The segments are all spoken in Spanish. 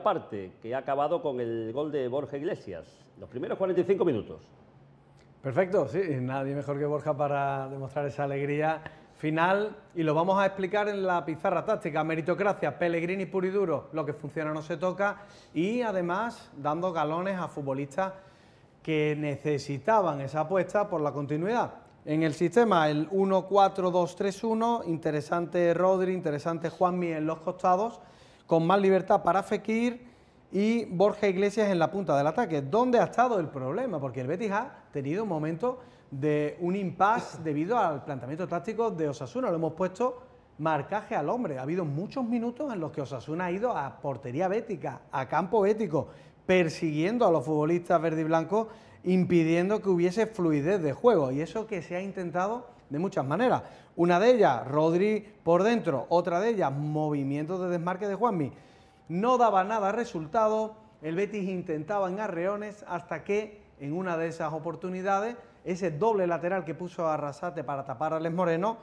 parte, que ha acabado con el gol de Borja Iglesias, los primeros 45 minutos. Perfecto, sí, nadie mejor que Borja para demostrar esa alegría final y lo vamos a explicar en la pizarra táctica, meritocracia, Pellegrini puro y duro, lo que funciona no se toca y además dando galones a futbolistas que necesitaban esa apuesta por la continuidad. En el sistema, el 1-4-2-3-1, interesante Rodri, interesante Juanmi en los costados con más libertad para Fekir y Borja Iglesias en la punta del ataque. ¿Dónde ha estado el problema? Porque el Betis ha tenido un momento de un impasse debido al planteamiento táctico de Osasuna. Lo hemos puesto marcaje al hombre. Ha habido muchos minutos en los que Osasuna ha ido a portería bética, a campo bético, persiguiendo a los futbolistas verde y blanco impidiendo que hubiese fluidez de juego. Y eso que se ha intentado de muchas maneras. Una de ellas, Rodri por dentro. Otra de ellas, movimiento de desmarque de Juanmi. No daba nada resultado. El Betis intentaba en arreones hasta que en una de esas oportunidades, ese doble lateral que puso Arrasate para tapar a Les Moreno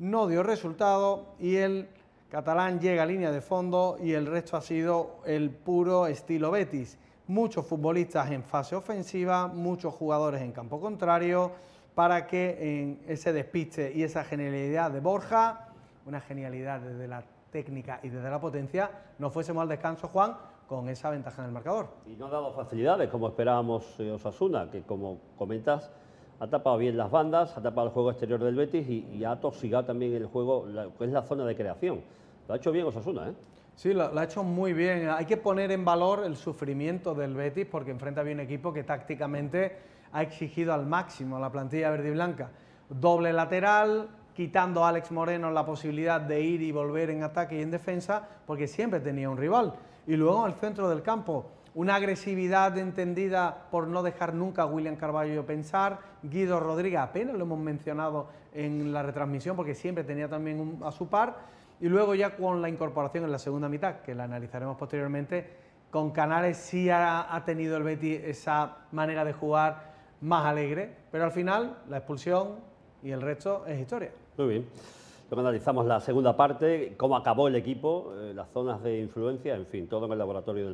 no dio resultado y el catalán llega a línea de fondo y el resto ha sido el puro estilo Betis muchos futbolistas en fase ofensiva, muchos jugadores en campo contrario, para que en ese despiste y esa genialidad de Borja, una genialidad desde la técnica y desde la potencia, no fuésemos al descanso, Juan, con esa ventaja en el marcador. Y no ha dado facilidades como esperábamos eh, Osasuna, que como comentas, ha tapado bien las bandas, ha tapado el juego exterior del Betis y, ha toxicado también el juego, que es la zona de creación. Lo ha hecho bien Osasuna, ¿eh? Sí, lo, ha hecho muy bien. Hay que poner en valor el sufrimiento del Betis porque enfrenta a un equipo que tácticamente ha exigido al máximo la plantilla verde y blanca. Doble lateral, quitando a Alex Moreno la posibilidad de ir y volver en ataque y en defensa porque siempre tenía un rival. Y luego en el centro del campo, una agresividad entendida por no dejar nunca a William Carballo pensar. Guido Rodríguez apenas lo hemos mencionado en la retransmisión porque siempre tenía también a su par y luego ya con la incorporación en la segunda mitad, que la analizaremos posteriormente, con Canales sí ha, tenido el Betis esa manera de jugar más alegre, pero al final la expulsión y el resto es historia. Muy bien. Luego analizamos la segunda parte, cómo acabó el equipo, eh, las zonas de influencia, en fin, todo en el laboratorio